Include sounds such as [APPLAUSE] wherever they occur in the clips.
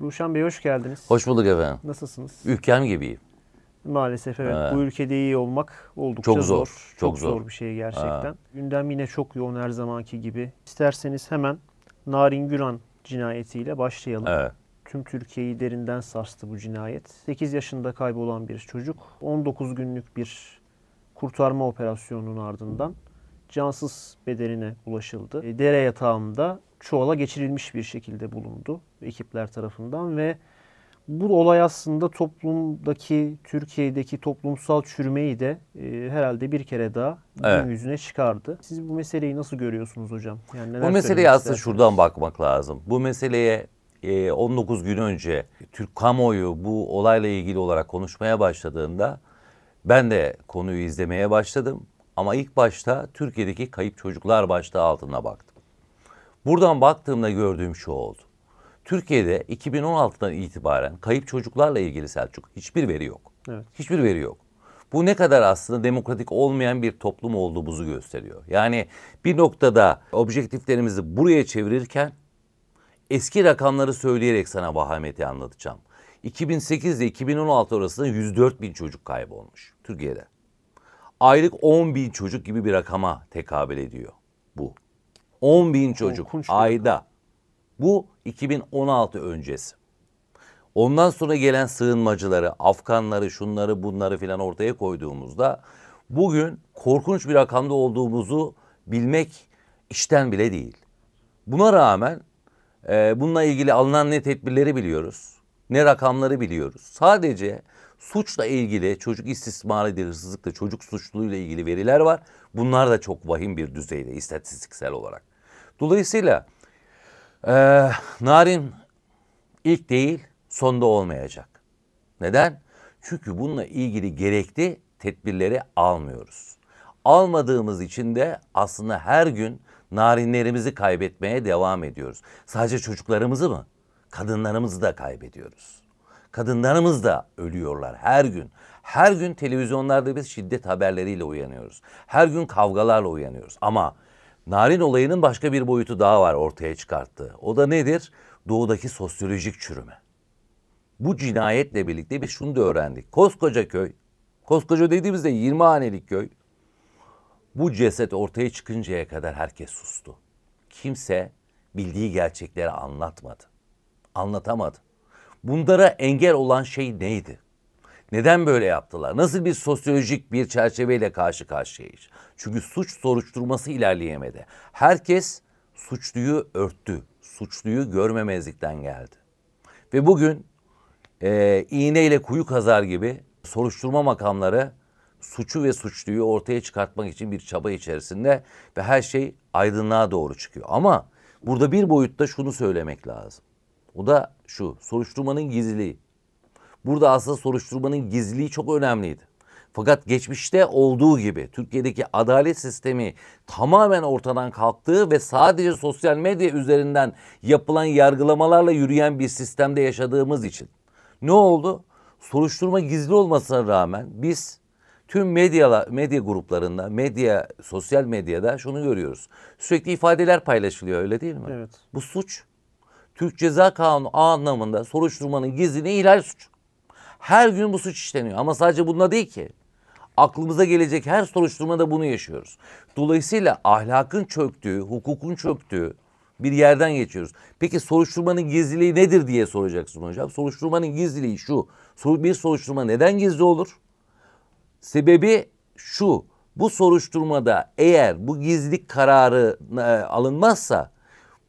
Ruşen Bey hoş geldiniz. Hoş bulduk efendim. Nasılsınız? Ülkem gibiyim. Maalesef evet. Ha. Bu ülkede iyi olmak oldukça çok zor. zor. Çok, çok zor. zor bir şey gerçekten. Ha. Gündem yine çok yoğun her zamanki gibi. İsterseniz hemen Narin Güran cinayetiyle başlayalım. Evet. Tüm Türkiye'yi derinden sarstı bu cinayet. 8 yaşında kaybolan bir çocuk 19 günlük bir kurtarma operasyonunun ardından cansız bedenine ulaşıldı. E, dere yatağında çuvala geçirilmiş bir şekilde bulundu ekipler tarafından ve bu olay aslında toplumdaki, Türkiye'deki toplumsal çürümeyi de e, herhalde bir kere daha evet. yüzüne çıkardı. Siz bu meseleyi nasıl görüyorsunuz hocam? Yani neler bu meseleye aslında istersiniz? şuradan bakmak lazım. Bu meseleye e, 19 gün önce Türk kamuoyu bu olayla ilgili olarak konuşmaya başladığında ben de konuyu izlemeye başladım. Ama ilk başta Türkiye'deki kayıp çocuklar başta altına baktım. Buradan baktığımda gördüğüm şu oldu. Türkiye'de 2016'dan itibaren kayıp çocuklarla ilgili Selçuk hiçbir veri yok. Evet. Hiçbir veri yok. Bu ne kadar aslında demokratik olmayan bir toplum olduğumuzu gösteriyor. Yani bir noktada objektiflerimizi buraya çevirirken eski rakamları söyleyerek sana vahameti anlatacağım. 2008 ile 2016 arasında 104 bin çocuk kaybolmuş Türkiye'de. Aylık 10 bin çocuk gibi bir rakama tekabül ediyor. 10 bin çocuk ayda. Bu 2016 öncesi. Ondan sonra gelen sığınmacıları, Afganları, şunları bunları filan ortaya koyduğumuzda bugün korkunç bir rakamda olduğumuzu bilmek işten bile değil. Buna rağmen e, bununla ilgili alınan ne tedbirleri biliyoruz, ne rakamları biliyoruz. Sadece suçla ilgili çocuk istismarıyla, hırsızlıkla, çocuk suçluluğuyla ilgili veriler var. Bunlar da çok vahim bir düzeyde istatistiksel olarak. Dolayısıyla e, narin ilk değil sonda olmayacak. Neden? Çünkü bununla ilgili gerekli tedbirleri almıyoruz. Almadığımız için de aslında her gün narinlerimizi kaybetmeye devam ediyoruz. Sadece çocuklarımızı mı? Kadınlarımızı da kaybediyoruz. Kadınlarımız da ölüyorlar her gün. Her gün televizyonlarda biz şiddet haberleriyle uyanıyoruz. Her gün kavgalarla uyanıyoruz. Ama Narin olayının başka bir boyutu daha var ortaya çıkarttı. O da nedir? Doğudaki sosyolojik çürüme. Bu cinayetle birlikte bir şunu da öğrendik. Koskoca köy, koskoca dediğimizde 20 hanelik köy. Bu ceset ortaya çıkıncaya kadar herkes sustu. Kimse bildiği gerçekleri anlatmadı. Anlatamadı. Bunlara engel olan şey neydi? Neden böyle yaptılar? Nasıl bir sosyolojik bir çerçeveyle karşı karşıyayız? Çünkü suç soruşturması ilerleyemedi. Herkes suçluyu örttü. Suçluyu görmemezlikten geldi. Ve bugün e, iğneyle kuyu kazar gibi soruşturma makamları suçu ve suçluyu ortaya çıkartmak için bir çaba içerisinde ve her şey aydınlığa doğru çıkıyor. Ama burada bir boyutta şunu söylemek lazım. O da şu soruşturmanın gizliliği. Burada aslında soruşturmanın gizliliği çok önemliydi. Fakat geçmişte olduğu gibi Türkiye'deki adalet sistemi tamamen ortadan kalktığı ve sadece sosyal medya üzerinden yapılan yargılamalarla yürüyen bir sistemde yaşadığımız için ne oldu? Soruşturma gizli olmasına rağmen biz tüm medyala, medya gruplarında, medya, sosyal medyada şunu görüyoruz. Sürekli ifadeler paylaşılıyor öyle değil mi? Evet. Bu suç. Türk Ceza Kanunu anlamında soruşturmanın gizliliği ihlal suçu. Her gün bu suç işleniyor ama sadece bununla değil ki. Aklımıza gelecek her soruşturmada bunu yaşıyoruz. Dolayısıyla ahlakın çöktüğü, hukukun çöktüğü bir yerden geçiyoruz. Peki soruşturmanın gizliliği nedir diye soracaksın hocam. Soruşturmanın gizliliği şu. Bir soruşturma neden gizli olur? Sebebi şu. Bu soruşturmada eğer bu gizlilik kararı e, alınmazsa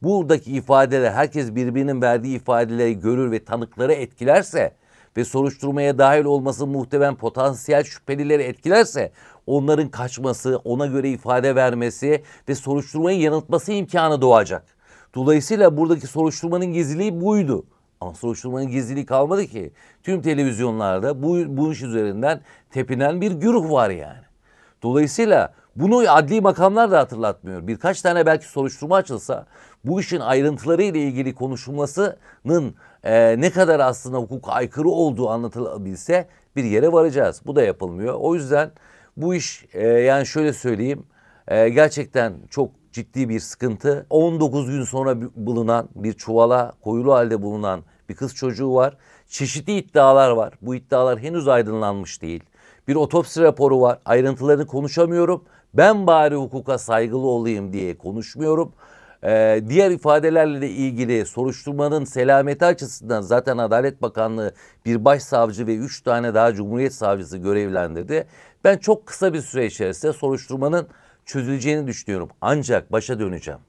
buradaki ifadeler herkes birbirinin verdiği ifadeleri görür ve tanıkları etkilerse ve soruşturmaya dahil olması muhtemel potansiyel şüphelileri etkilerse onların kaçması, ona göre ifade vermesi ve soruşturmayı yanıltması imkanı doğacak. Dolayısıyla buradaki soruşturmanın gizliliği buydu. Ama soruşturmanın gizliliği kalmadı ki. Tüm televizyonlarda bu, bu iş üzerinden tepinen bir güruh var yani. Dolayısıyla bunu adli makamlar da hatırlatmıyor. Birkaç tane belki soruşturma açılsa bu işin ayrıntıları ile ilgili konuşulmasının e, ne kadar aslında hukuka aykırı olduğu anlatılabilse bir yere varacağız. Bu da yapılmıyor. O yüzden bu iş e, yani şöyle söyleyeyim e, gerçekten çok ciddi bir sıkıntı. 19 gün sonra bulunan bir çuvala koyulu halde bulunan bir kız çocuğu var. Çeşitli iddialar var. Bu iddialar henüz aydınlanmış değil. Bir otopsi raporu var. Ayrıntılarını konuşamıyorum. Ben bari hukuka saygılı olayım diye konuşmuyorum. Ee, diğer ifadelerle de ilgili soruşturmanın selameti açısından zaten Adalet Bakanlığı bir başsavcı ve üç tane daha Cumhuriyet Savcısı görevlendirdi. Ben çok kısa bir süre içerisinde soruşturmanın çözüleceğini düşünüyorum. Ancak başa döneceğim.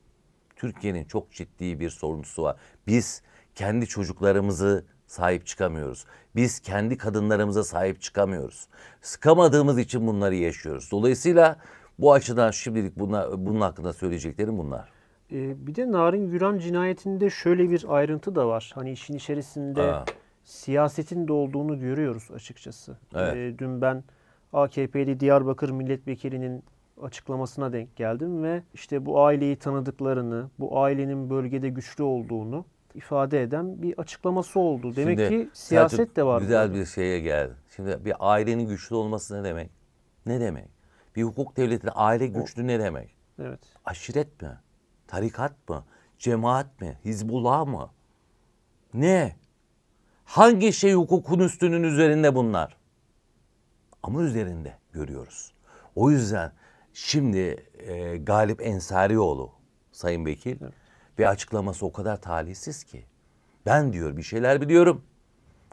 Türkiye'nin çok ciddi bir soruncusu var. Biz kendi çocuklarımızı sahip çıkamıyoruz. Biz kendi kadınlarımıza sahip çıkamıyoruz. Sıkamadığımız için bunları yaşıyoruz. Dolayısıyla bu açıdan şimdilik buna, bunun hakkında söyleyeceklerim bunlar. E, bir de Narin Güran cinayetinde şöyle bir ayrıntı da var. Hani işin içerisinde Aa. siyasetin de olduğunu görüyoruz açıkçası. Evet. E, dün ben AKP'li Diyarbakır milletvekilinin açıklamasına denk geldim ve işte bu aileyi tanıdıklarını, bu ailenin bölgede güçlü olduğunu ifade eden bir açıklaması oldu. Demek Şimdi, ki siyaset de var. Güzel bir şeye geldi. Şimdi bir ailenin güçlü olması ne demek? Ne demek? Bir hukuk devletinde aile güçlü o, ne demek? Evet. Aşiret mi? Tarikat mı? Cemaat mi? Hizbullah mı? Ne? Hangi şey hukukun üstünün üzerinde bunlar? Ama üzerinde görüyoruz. O yüzden şimdi e, Galip Ensarioğlu Sayın Vekil evet. ve açıklaması o kadar talihsiz ki. Ben diyor bir şeyler biliyorum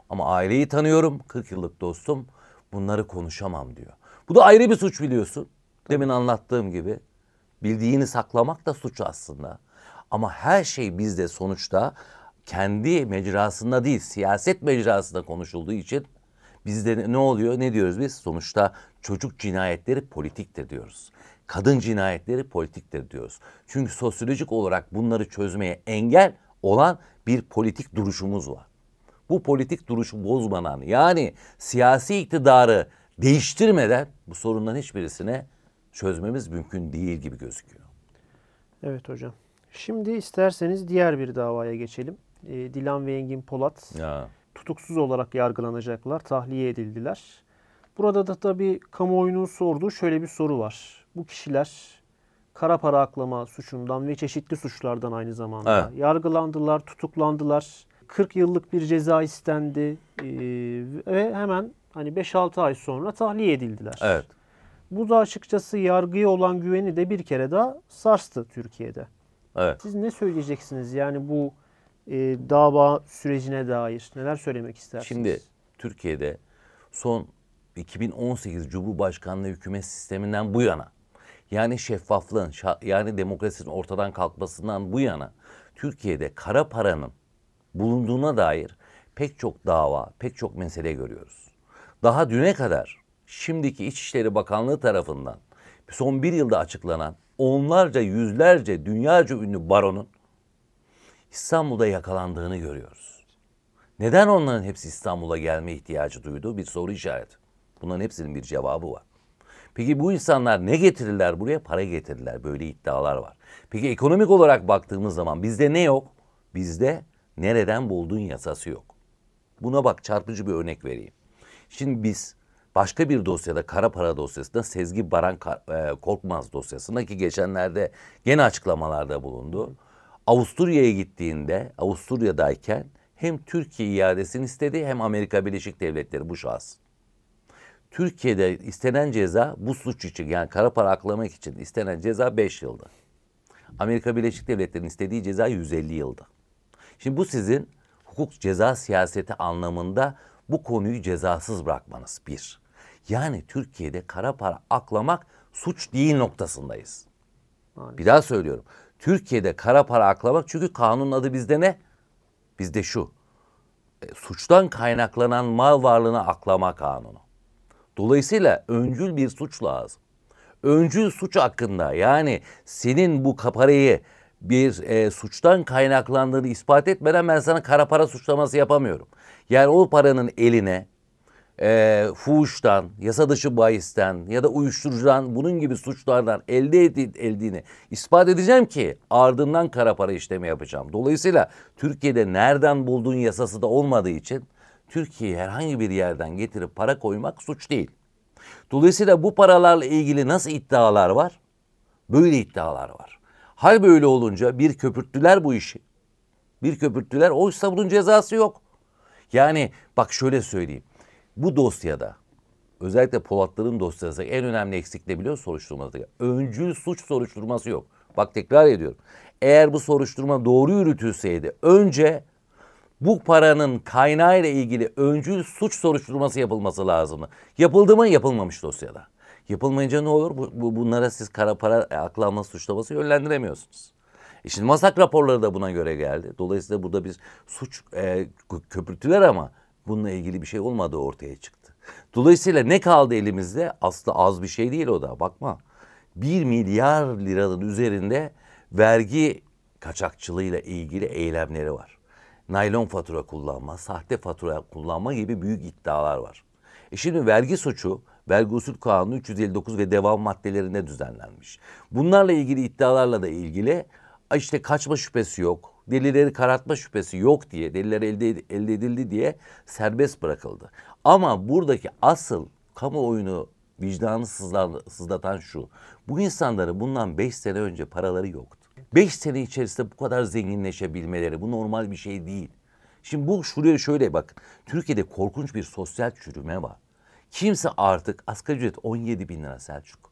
ama aileyi tanıyorum 40 yıllık dostum bunları konuşamam diyor. Bu da ayrı bir suç biliyorsun. Demin anlattığım gibi Bildiğini saklamak da suç aslında. Ama her şey bizde sonuçta kendi mecrasında değil siyaset mecrasında konuşulduğu için bizde ne oluyor ne diyoruz biz? Sonuçta çocuk cinayetleri politiktir diyoruz. Kadın cinayetleri politiktir diyoruz. Çünkü sosyolojik olarak bunları çözmeye engel olan bir politik duruşumuz var. Bu politik duruşu bozmadan yani siyasi iktidarı değiştirmeden bu sorunların hiçbirisine çözmemiz mümkün değil gibi gözüküyor. Evet hocam. Şimdi isterseniz diğer bir davaya geçelim. E, Dilan ve Engin Polat ya. tutuksuz olarak yargılanacaklar, tahliye edildiler. Burada da tabii kamuoyunun sorduğu şöyle bir soru var. Bu kişiler kara para aklama suçundan ve çeşitli suçlardan aynı zamanda evet. yargılandılar, tutuklandılar. 40 yıllık bir ceza istendi e, ve hemen hani 5-6 ay sonra tahliye edildiler. Evet. Bu da açıkçası yargıya olan güveni de bir kere daha sarstı Türkiye'de. Evet. Siz ne söyleyeceksiniz yani bu e, dava sürecine dair neler söylemek istersiniz? Şimdi Türkiye'de son 2018 Cumhurbaşkanlığı hükümet sisteminden bu yana yani şeffaflığın yani demokrasinin ortadan kalkmasından bu yana Türkiye'de kara paranın bulunduğuna dair pek çok dava, pek çok mesele görüyoruz. Daha düne kadar şimdiki İçişleri Bakanlığı tarafından son bir yılda açıklanan onlarca, yüzlerce, dünyaca ünlü baronun İstanbul'da yakalandığını görüyoruz. Neden onların hepsi İstanbul'a gelme ihtiyacı duydu? Bir soru işareti. Bunların hepsinin bir cevabı var. Peki bu insanlar ne getirirler buraya? Para getirirler. Böyle iddialar var. Peki ekonomik olarak baktığımız zaman bizde ne yok? Bizde nereden buldun yasası yok. Buna bak çarpıcı bir örnek vereyim. Şimdi biz Başka bir dosyada kara para dosyasında Sezgi Baran e, Korkmaz dosyasında ki geçenlerde gene açıklamalarda bulundu. Avusturya'ya gittiğinde Avusturya'dayken hem Türkiye iadesini istedi hem Amerika Birleşik Devletleri bu şahıs. Türkiye'de istenen ceza bu suç için yani kara para aklamak için istenen ceza 5 yıldı. Amerika Birleşik Devletleri'nin istediği ceza 150 yıldı. Şimdi bu sizin hukuk ceza siyaseti anlamında bu konuyu cezasız bırakmanız bir. Yani Türkiye'de kara para aklamak suç değil noktasındayız. Maalesef. Bir daha söylüyorum. Türkiye'de kara para aklamak çünkü kanunun adı bizde ne? Bizde şu. E, suçtan kaynaklanan mal varlığını aklama kanunu. Dolayısıyla öncül bir suç lazım. Öncül suç hakkında yani senin bu parayı bir e, suçtan kaynaklandığını ispat etmeden ben sana kara para suçlaması yapamıyorum. Yani o paranın eline e, fuhuştan, yasa dışı bahisten ya da uyuşturucudan bunun gibi suçlardan elde edildiğini ispat edeceğim ki ardından kara para işlemi yapacağım. Dolayısıyla Türkiye'de nereden bulduğun yasası da olmadığı için Türkiye'yi herhangi bir yerden getirip para koymak suç değil. Dolayısıyla bu paralarla ilgili nasıl iddialar var? Böyle iddialar var. Hal böyle olunca bir köpürttüler bu işi. Bir köpürttüler. Oysa bunun cezası yok. Yani bak şöyle söyleyeyim bu dosyada özellikle Polatların dosyası en önemli eksik ne biliyor soruşturmada? Öncül suç soruşturması yok. Bak tekrar ediyorum. Eğer bu soruşturma doğru yürütülseydi önce bu paranın kaynağı ile ilgili öncül suç soruşturması yapılması lazımdı. Yapıldı mı? Yapılmamış dosyada. Yapılmayınca ne olur? Bu, bu, bunlara siz kara para e, aklanma suçlaması yönlendiremiyorsunuz. E şimdi masak raporları da buna göre geldi. Dolayısıyla burada bir suç e, köpürtüler ama bununla ilgili bir şey olmadığı ortaya çıktı. Dolayısıyla ne kaldı elimizde? Aslı az bir şey değil o da bakma. 1 milyar liranın üzerinde vergi kaçakçılığıyla ilgili eylemleri var. Naylon fatura kullanma, sahte fatura kullanma gibi büyük iddialar var. E şimdi vergi suçu Vergi Usul Kanunu 359 ve devam maddelerinde düzenlenmiş. Bunlarla ilgili iddialarla da ilgili işte kaçma şüphesi yok, delilleri karartma şüphesi yok diye, deliller elde, elde edildi diye serbest bırakıldı. Ama buradaki asıl kamuoyunu vicdanı sızlatan şu. Bu insanların bundan 5 sene önce paraları yoktu. 5 sene içerisinde bu kadar zenginleşebilmeleri bu normal bir şey değil. Şimdi bu şuraya şöyle bak Türkiye'de korkunç bir sosyal çürüme var. Kimse artık asgari ücret 17 bin lira Selçuk.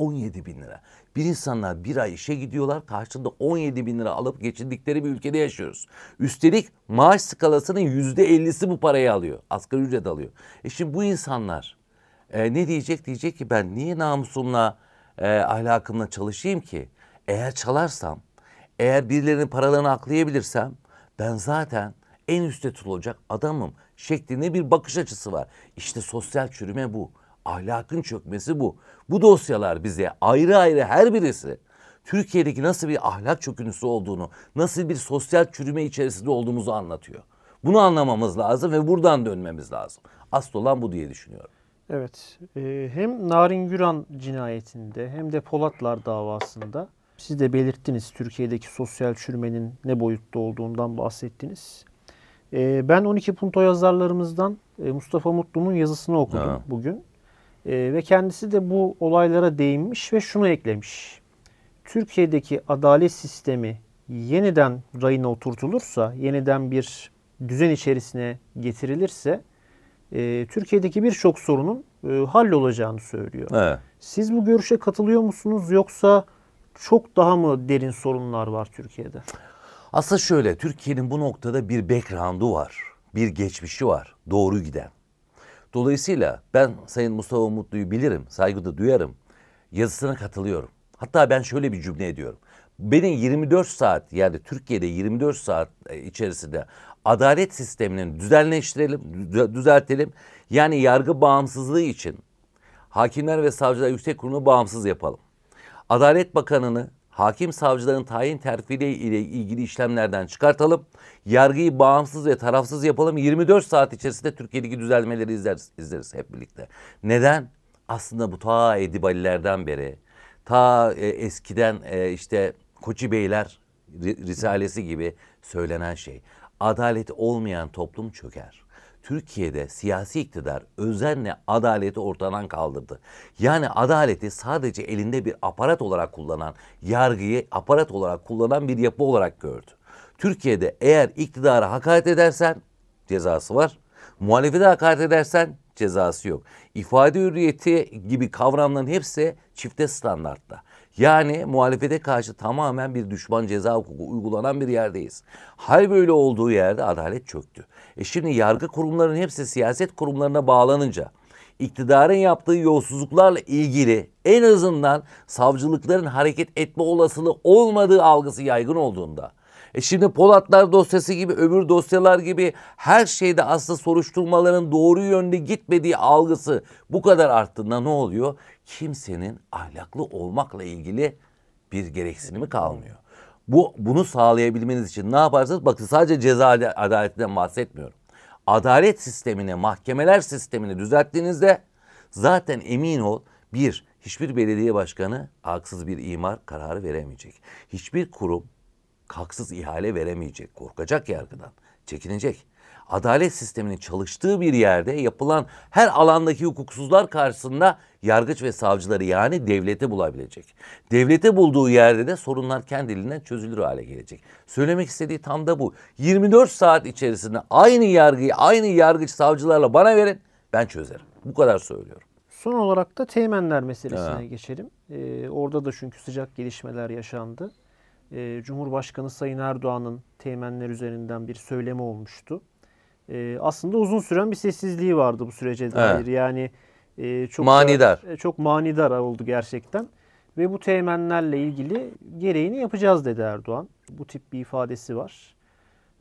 17 bin lira. Bir insanlar bir ay işe gidiyorlar karşılığında 17 bin lira alıp geçindikleri bir ülkede yaşıyoruz. Üstelik maaş skalasının yüzde %50'si bu parayı alıyor. Asgari ücret alıyor. E şimdi bu insanlar e, ne diyecek? Diyecek ki ben niye namusumla e, ahlakımla çalışayım ki? Eğer çalarsam, eğer birilerinin paralarını aklayabilirsem ben zaten en üstte tutulacak adamım şeklinde bir bakış açısı var. İşte sosyal çürüme bu. Ahlakın çökmesi bu. Bu dosyalar bize ayrı ayrı her birisi Türkiye'deki nasıl bir ahlak çöküntüsü olduğunu, nasıl bir sosyal çürüme içerisinde olduğumuzu anlatıyor. Bunu anlamamız lazım ve buradan dönmemiz lazım. Asıl olan bu diye düşünüyorum. Evet. E, hem Narin Güran cinayetinde hem de Polatlar davasında siz de belirttiniz Türkiye'deki sosyal çürümenin ne boyutta olduğundan bahsettiniz. E, ben 12 Punto yazarlarımızdan e, Mustafa Mutlu'nun yazısını okudum ha. bugün. Ee, ve kendisi de bu olaylara değinmiş ve şunu eklemiş. Türkiye'deki adalet sistemi yeniden rayına oturtulursa, yeniden bir düzen içerisine getirilirse e, Türkiye'deki birçok sorunun e, olacağını söylüyor. Evet. Siz bu görüşe katılıyor musunuz yoksa çok daha mı derin sorunlar var Türkiye'de? Aslında şöyle Türkiye'nin bu noktada bir background'u var. Bir geçmişi var. Doğru giden. Dolayısıyla ben Sayın Mustafa Mutlu'yu bilirim, saygıda duyarım. Yazısına katılıyorum. Hatta ben şöyle bir cümle ediyorum. Benim 24 saat yani Türkiye'de 24 saat e, içerisinde adalet sistemini düzenleştirelim, düzeltelim. Yani yargı bağımsızlığı için hakimler ve savcılar yüksek kurulu bağımsız yapalım. Adalet Bakanı'nı hakim savcıların tayin terfiyle ile ilgili işlemlerden çıkartalım. Yargıyı bağımsız ve tarafsız yapalım. 24 saat içerisinde Türkiye'deki düzelmeleri izleriz, izleriz hep birlikte. Neden? Aslında bu ta Edibalilerden beri, ta e, eskiden e, işte Koçi Beyler Risalesi gibi söylenen şey. Adalet olmayan toplum çöker. Türkiye'de siyasi iktidar özenle adaleti ortadan kaldırdı. Yani adaleti sadece elinde bir aparat olarak kullanan, yargıyı aparat olarak kullanan bir yapı olarak gördü. Türkiye'de eğer iktidara hakaret edersen cezası var. Muhalefete hakaret edersen cezası yok. İfade hürriyeti gibi kavramların hepsi çifte standartta. Yani muhalefete karşı tamamen bir düşman ceza hukuku uygulanan bir yerdeyiz. Hal böyle olduğu yerde adalet çöktü. E şimdi yargı kurumlarının hepsi siyaset kurumlarına bağlanınca iktidarın yaptığı yolsuzluklarla ilgili en azından savcılıkların hareket etme olasılığı olmadığı algısı yaygın olduğunda e şimdi Polatlar dosyası gibi öbür dosyalar gibi her şeyde aslında soruşturmaların doğru yönde gitmediği algısı bu kadar arttığında ne oluyor? Kimsenin ahlaklı olmakla ilgili bir gereksinimi kalmıyor. Bu bunu sağlayabilmeniz için ne yaparsanız bakın sadece ceza adaletinden bahsetmiyorum. Adalet sistemini, mahkemeler sistemini düzelttiğinizde zaten emin ol bir hiçbir belediye başkanı haksız bir imar kararı veremeyecek. Hiçbir kurum haksız ihale veremeyecek, korkacak yargıdan, çekinecek. Adalet sisteminin çalıştığı bir yerde yapılan her alandaki hukuksuzlar karşısında yargıç ve savcıları yani devlete bulabilecek. Devlete bulduğu yerde de sorunlar kendiliğinden çözülür hale gelecek. Söylemek istediği tam da bu. 24 saat içerisinde aynı yargıyı aynı yargıç savcılarla bana verin ben çözerim. Bu kadar söylüyorum. Son olarak da teğmenler meselesine evet. geçelim. Ee, orada da çünkü sıcak gelişmeler yaşandı e, Cumhurbaşkanı Sayın Erdoğan'ın teğmenler üzerinden bir söylemi olmuştu. E, aslında uzun süren bir sessizliği vardı bu sürece dair. Evet. Yani e, çok manidar. Da, e, çok manidar oldu gerçekten. Ve bu teğmenlerle ilgili gereğini yapacağız dedi Erdoğan. Bu tip bir ifadesi var.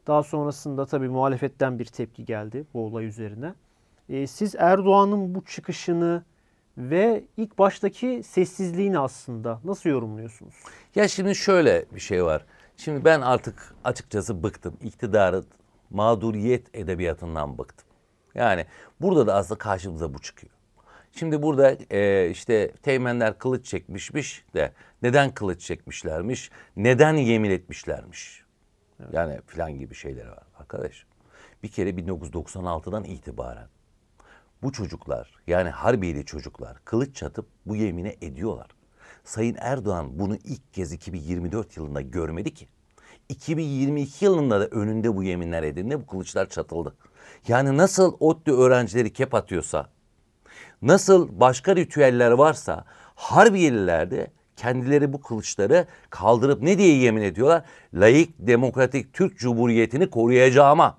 Daha sonrasında tabii muhalefetten bir tepki geldi bu olay üzerine. E, siz Erdoğan'ın bu çıkışını ve ilk baştaki sessizliğini aslında nasıl yorumluyorsunuz? Ya şimdi şöyle bir şey var. Şimdi ben artık açıkçası bıktım. İktidarı mağduriyet edebiyatından bıktım. Yani burada da aslında karşımıza bu çıkıyor. Şimdi burada e, işte teğmenler kılıç çekmişmiş de neden kılıç çekmişlermiş, neden yemin etmişlermiş. Evet. Yani filan gibi şeyler var arkadaş. Bir kere 1996'dan itibaren bu çocuklar yani Harbiyeli çocuklar kılıç çatıp bu yemine ediyorlar. Sayın Erdoğan bunu ilk kez 2024 yılında görmedi ki. 2022 yılında da önünde bu yeminler edildi, bu kılıçlar çatıldı. Yani nasıl ODTÜ öğrencileri kep atıyorsa, nasıl başka ritüeller varsa Harbiyeliler de kendileri bu kılıçları kaldırıp ne diye yemin ediyorlar? Layık, demokratik Türk Cumhuriyeti'ni koruyacağıma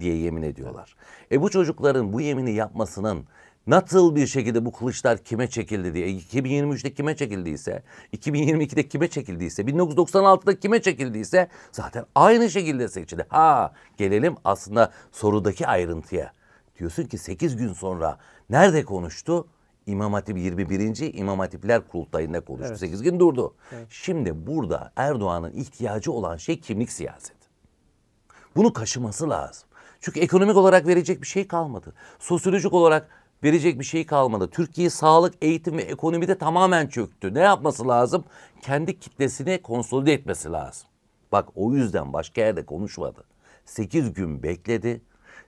diye yemin ediyorlar. E bu çocukların bu yemini yapmasının nasıl bir şekilde bu kılıçlar kime çekildi diye 2023'te kime çekildiyse 2022'de kime çekildiyse 1996'da kime çekildiyse zaten aynı şekilde seçildi. Ha gelelim aslında sorudaki ayrıntıya. Diyorsun ki 8 gün sonra nerede konuştu? İmam Hatip 21. İmam Hatipler Kurultayı'nda konuştu. Evet. 8 gün durdu. Evet. Şimdi burada Erdoğan'ın ihtiyacı olan şey kimlik siyaseti. Bunu kaşıması lazım. Çünkü ekonomik olarak verecek bir şey kalmadı. Sosyolojik olarak verecek bir şey kalmadı. Türkiye sağlık, eğitim ve ekonomide tamamen çöktü. Ne yapması lazım? Kendi kitlesini konsolide etmesi lazım. Bak o yüzden başka yerde konuşmadı. 8 gün bekledi.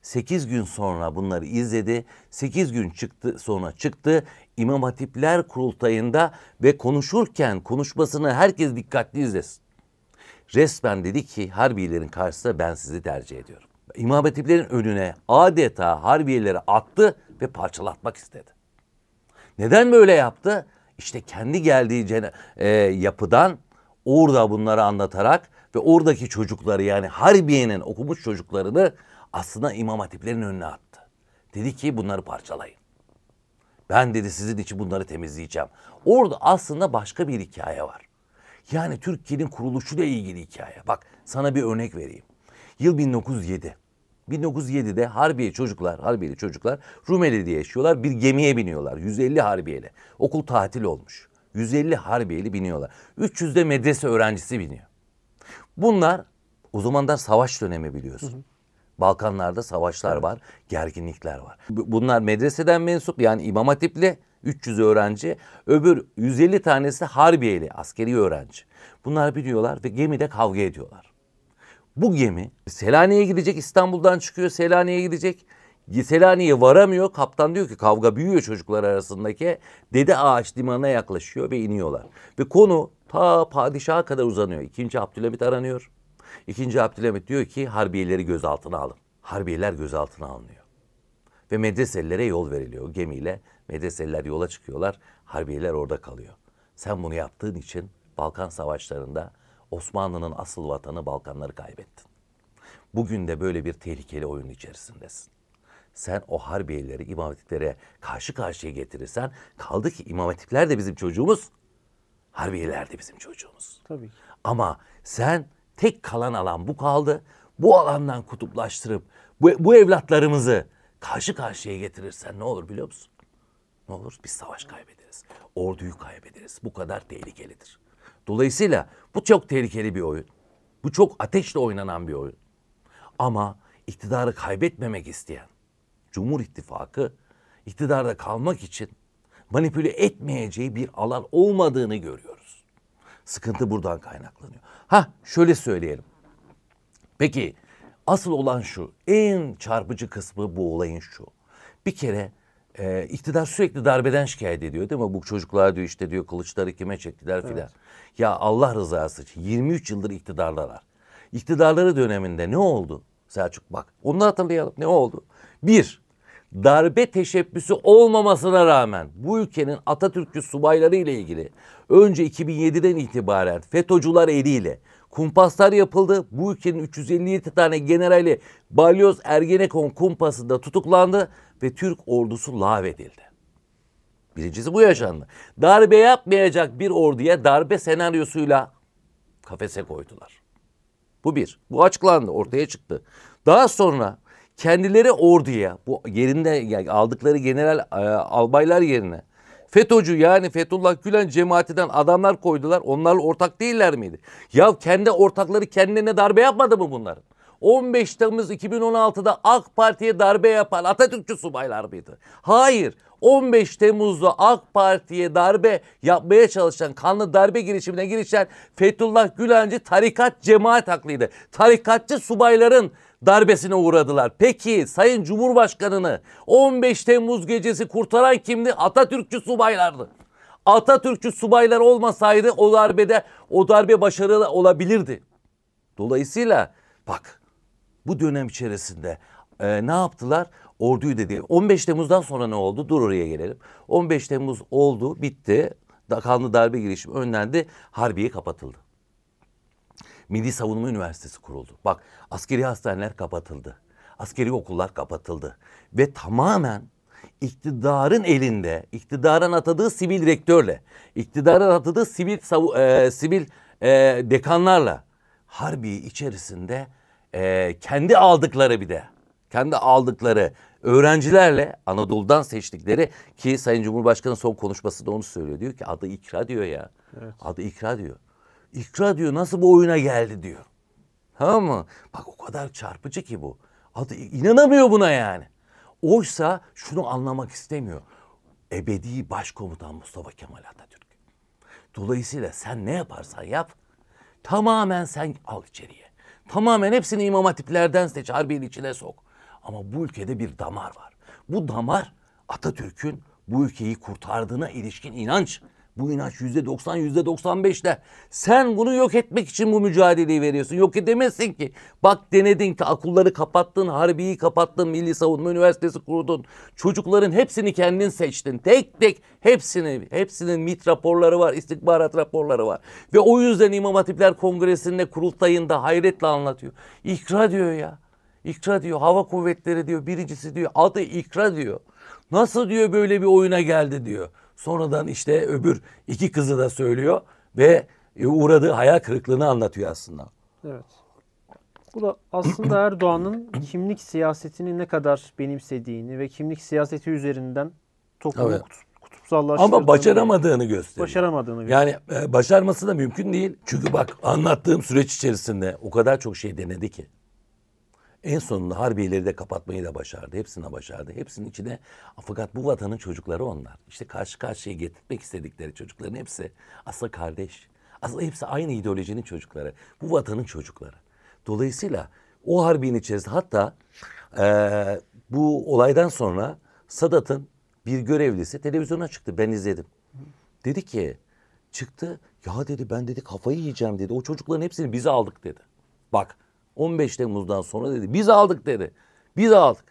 8 gün sonra bunları izledi. 8 gün çıktı sonra çıktı. İmam Hatipler Kurultayı'nda ve konuşurken konuşmasını herkes dikkatli izlesin. Resmen dedi ki Harbilerin karşısında ben sizi tercih ediyorum. İmam Hatiplerin önüne adeta harbiyeleri attı ve parçalatmak istedi. Neden böyle yaptı? İşte kendi geldiği e, yapıdan orada bunları anlatarak ve oradaki çocukları yani Harbiye'nin okumuş çocuklarını aslında İmam Hatiplerin önüne attı. Dedi ki bunları parçalayın. Ben dedi sizin için bunları temizleyeceğim. Orada aslında başka bir hikaye var. Yani Türkiye'nin kuruluşuyla ilgili hikaye. Bak sana bir örnek vereyim. Yıl 1907. 1907'de Harbiye çocuklar, Harbiyeli çocuklar Rumeli'de yaşıyorlar. Bir gemiye biniyorlar. 150 Harbiyeli. Okul tatil olmuş. 150 Harbiyeli biniyorlar. 300 de medrese öğrencisi biniyor. Bunlar o zamanlar savaş dönemi biliyorsun. Hı hı. Balkanlarda savaşlar evet. var, gerginlikler var. Bunlar medreseden mensup yani İmam Hatip'li 300 öğrenci, öbür 150 tanesi Harbiyeli askeri öğrenci. Bunlar biliyorlar ve gemide kavga ediyorlar. Bu gemi Selanik'e gidecek İstanbul'dan çıkıyor Selanik'e gidecek. Selanik'e varamıyor. Kaptan diyor ki kavga büyüyor çocuklar arasındaki. Dede Ağaç limanına yaklaşıyor ve iniyorlar. Ve konu ta padişaha kadar uzanıyor. İkinci Abdülhamit aranıyor. İkinci Abdülhamit diyor ki harbiyeleri gözaltına alın. Harbiyeler gözaltına alınıyor. Ve medreselilere yol veriliyor gemiyle. Medreseliler yola çıkıyorlar. Harbiyeler orada kalıyor. Sen bunu yaptığın için Balkan Savaşları'nda Osmanlı'nın asıl vatanı Balkanları kaybettin. Bugün de böyle bir tehlikeli oyun içerisindesin. Sen o harbiyeleri, imam hatiplere karşı karşıya getirirsen kaldı ki imam hatipler de bizim çocuğumuz, harbiyeler de bizim çocuğumuz. Tabii. Ama sen tek kalan alan bu kaldı. Bu alandan kutuplaştırıp bu, bu evlatlarımızı karşı karşıya getirirsen ne olur biliyor musun? Ne olur? Biz savaş kaybederiz. Orduyu kaybederiz. Bu kadar tehlikelidir. Dolayısıyla bu çok tehlikeli bir oyun. Bu çok ateşle oynanan bir oyun. Ama iktidarı kaybetmemek isteyen Cumhur İttifakı iktidarda kalmak için manipüle etmeyeceği bir alan olmadığını görüyoruz. Sıkıntı buradan kaynaklanıyor. Ha şöyle söyleyelim. Peki asıl olan şu. En çarpıcı kısmı bu olayın şu. Bir kere e, iktidar sürekli darbeden şikayet ediyor değil mi? Bu çocuklar diyor işte diyor kılıçları kime çektiler filan. Ya Allah rızası için 23 yıldır iktidarlar. İktidarları döneminde ne oldu? Selçuk bak onu hatırlayalım ne oldu? Bir, darbe teşebbüsü olmamasına rağmen bu ülkenin Atatürk'ü subayları ile ilgili önce 2007'den itibaren FETÖ'cüler eliyle kumpaslar yapıldı. Bu ülkenin 357 tane generali Balyoz Ergenekon kumpasında tutuklandı ve Türk ordusu lağvedildi. Birincisi bu yaşandı. Darbe yapmayacak bir orduya darbe senaryosuyla kafese koydular. Bu bir. Bu açıklandı, ortaya çıktı. Daha sonra kendileri orduya, bu yerinde yani aldıkları general e, albaylar yerine FETÖ'cü yani Fethullah Gülen cemaatinden adamlar koydular. Onlarla ortak değiller miydi? Ya kendi ortakları kendilerine darbe yapmadı mı bunların? 15 Temmuz 2016'da AK Parti'ye darbe yapan Atatürkçü subaylar mıydı? Hayır. 15 Temmuz'da AK Parti'ye darbe yapmaya çalışan, kanlı darbe girişimine girişen Fethullah Gülenci tarikat cemaat haklıydı. Tarikatçı subayların darbesine uğradılar. Peki Sayın Cumhurbaşkanını 15 Temmuz gecesi kurtaran kimdi? Atatürkçü subaylardı. Atatürkçü subaylar olmasaydı o darbede o darbe başarılı olabilirdi. Dolayısıyla bak bu dönem içerisinde e, ne yaptılar? Orduyu dedi. 15 Temmuz'dan sonra ne oldu? Dur oraya gelelim. 15 Temmuz oldu, bitti. Da, kanlı darbe girişimi önlendi. Harbiye kapatıldı. Milli Savunma Üniversitesi kuruldu. Bak askeri hastaneler kapatıldı. Askeri okullar kapatıldı. Ve tamamen iktidarın elinde, iktidarın atadığı sivil rektörle, iktidarın atadığı sivil e, sivil e, dekanlarla harbi içerisinde e, kendi aldıkları bir de kendi aldıkları öğrencilerle Anadolu'dan seçtikleri ki Sayın Cumhurbaşkanı son konuşmasında onu söylüyor. Diyor ki adı ikra diyor ya. Evet. Adı ikra diyor. İkra diyor nasıl bu oyuna geldi diyor. Tamam mı? Bak o kadar çarpıcı ki bu. Adı inanamıyor buna yani. Oysa şunu anlamak istemiyor. Ebedi başkomutan Mustafa Kemal Atatürk. Dolayısıyla sen ne yaparsan yap tamamen sen al içeriye. Tamamen hepsini imam hatiplerden seç, harbiyenin içine sok. Ama bu ülkede bir damar var. Bu damar Atatürk'ün bu ülkeyi kurtardığına ilişkin inanç bu inanç yüzde doksan, yüzde doksan beşte. Sen bunu yok etmek için bu mücadeleyi veriyorsun. Yok edemezsin ki. Bak denedin ki akulları kapattın, harbiyi kapattın, Milli Savunma Üniversitesi kurdun. Çocukların hepsini kendin seçtin. Tek tek hepsini, hepsinin MIT raporları var, istihbarat raporları var. Ve o yüzden İmam Hatipler Kongresi'nde kurultayında hayretle anlatıyor. İkra diyor ya. İkra diyor, hava kuvvetleri diyor, birincisi diyor, adı ikra diyor. Nasıl diyor böyle bir oyuna geldi diyor. Sonradan işte öbür iki kızı da söylüyor ve e, uğradığı hayal kırıklığını anlatıyor aslında. Evet. Bu da aslında [CLEARS THROAT] Erdoğan'ın kimlik siyasetini ne kadar benimsediğini ve kimlik siyaseti üzerinden toplumu evet. kutupsallaştırdığını... Ama başaramadığını gösteriyor. Başaramadığını gösteriyor. Yani e, başarması da mümkün değil. Çünkü bak anlattığım süreç içerisinde o kadar çok şey denedi ki. En sonunda Harbiyeleri de kapatmayı da başardı. Hepsine başardı. Hepsinin içine fakat bu vatanın çocukları onlar. İşte karşı karşıya getirmek istedikleri çocukların hepsi aslında kardeş. Aslında hepsi aynı ideolojinin çocukları. Bu vatanın çocukları. Dolayısıyla o harbin içerisinde hatta e, bu olaydan sonra Sadat'ın bir görevlisi televizyona çıktı. Ben izledim. Dedi ki çıktı ya dedi ben dedi kafayı yiyeceğim dedi. O çocukların hepsini bize aldık dedi. Bak 15 Temmuz'dan sonra dedi. Biz aldık dedi. Biz aldık.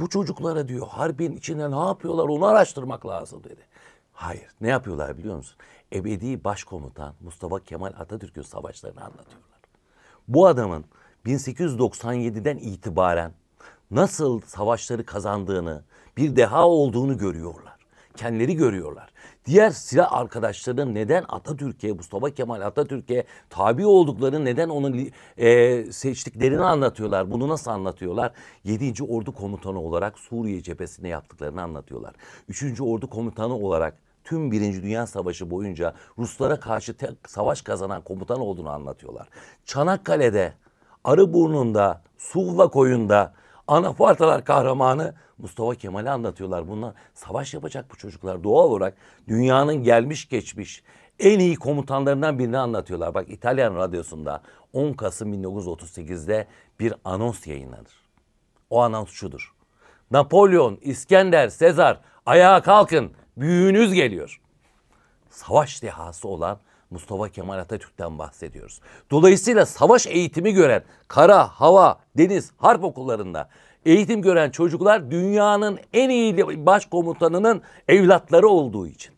Bu çocuklara diyor harbin içinde ne yapıyorlar onu araştırmak lazım dedi. Hayır ne yapıyorlar biliyor musun? Ebedi Başkomutan Mustafa Kemal Atatürk'ün savaşlarını anlatıyorlar. Bu adamın 1897'den itibaren nasıl savaşları kazandığını, bir deha olduğunu görüyorlar. Kendileri görüyorlar diğer silah arkadaşlarının neden Atatürk'e, Mustafa Kemal Atatürk'e tabi olduklarını, neden onun e, seçtiklerini anlatıyorlar. Bunu nasıl anlatıyorlar? 7. Ordu Komutanı olarak Suriye cephesine yaptıklarını anlatıyorlar. 3. Ordu Komutanı olarak tüm Birinci Dünya Savaşı boyunca Ruslara karşı tek savaş kazanan komutan olduğunu anlatıyorlar. Çanakkale'de, Arıburnu'nda, Suvla Koyun'da Anafartalar kahramanı Mustafa Kemal'i anlatıyorlar. Bunlar savaş yapacak bu çocuklar. Doğal olarak dünyanın gelmiş geçmiş en iyi komutanlarından birini anlatıyorlar. Bak İtalyan radyosunda 10 Kasım 1938'de bir anons yayınlanır. O anons şudur. Napolyon, İskender, Sezar ayağa kalkın büyüğünüz geliyor. Savaş dehası olan Mustafa Kemal Atatürk'ten bahsediyoruz. Dolayısıyla savaş eğitimi gören kara, hava, deniz, harp okullarında eğitim gören çocuklar dünyanın en iyi başkomutanının evlatları olduğu için.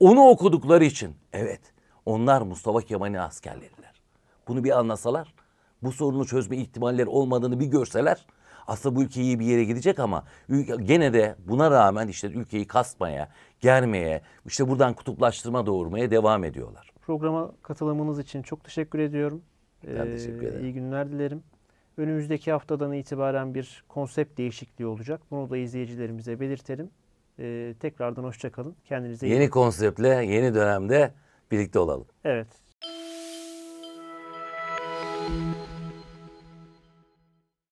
Onu okudukları için. Evet onlar Mustafa Kemal'in askerleriler. Bunu bir anlasalar, bu sorunu çözme ihtimalleri olmadığını bir görseler aslında bu ülke iyi bir yere gidecek ama gene de buna rağmen işte ülkeyi kasmaya, germeye, işte buradan kutuplaştırma doğurmaya devam ediyorlar. Programa katılımınız için çok teşekkür ediyorum. Ben teşekkür ee, ederim. Ee, iyi günler dilerim. Önümüzdeki haftadan itibaren bir konsept değişikliği olacak. Bunu da izleyicilerimize belirtelim. Ee, tekrardan hoşçakalın. Kendinize iyi Yeni konseptle yeni dönemde birlikte olalım. Evet.